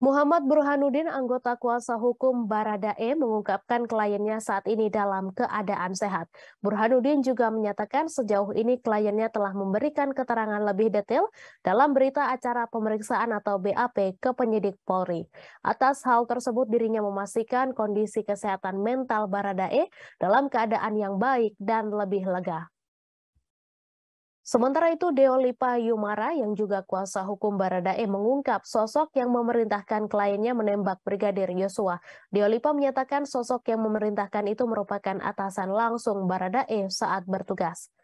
Muhammad Burhanuddin, anggota kuasa hukum Baradae, mengungkapkan kliennya saat ini dalam keadaan sehat. Burhanuddin juga menyatakan sejauh ini kliennya telah memberikan keterangan lebih detail dalam berita acara pemeriksaan atau BAP ke penyidik Polri. Atas hal tersebut dirinya memastikan kondisi kesehatan mental Baradae dalam keadaan yang baik dan lebih lega. Sementara itu, Deolipa Yumara yang juga kuasa hukum Baradae mengungkap sosok yang memerintahkan kliennya menembak Brigadir Yosua. Deolipa menyatakan sosok yang memerintahkan itu merupakan atasan langsung Baradae saat bertugas.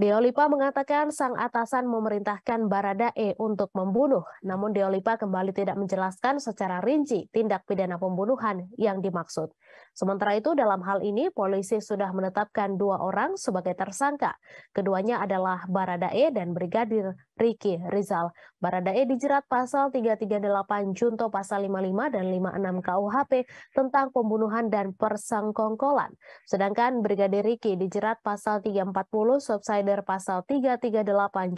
Deolipa mengatakan sang atasan memerintahkan Baradae untuk membunuh, namun Deolipa kembali tidak menjelaskan secara rinci tindak pidana pembunuhan yang dimaksud. Sementara itu dalam hal ini polisi sudah menetapkan dua orang sebagai tersangka. Keduanya adalah Baradae dan Brigadir Riki Rizal. Baradae dijerat pasal 338 Junto pasal 55 dan 56 KUHP tentang pembunuhan dan persengkongkolan. Sedangkan Brigadir Riki dijerat pasal 340 subsider melanggar pasal 338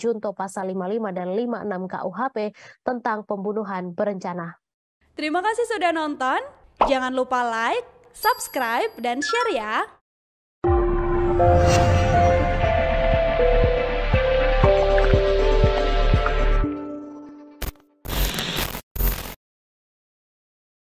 Junto pasal 55 dan 56 KUHP tentang pembunuhan berencana. Terima kasih sudah nonton. Jangan lupa like, subscribe, dan share ya.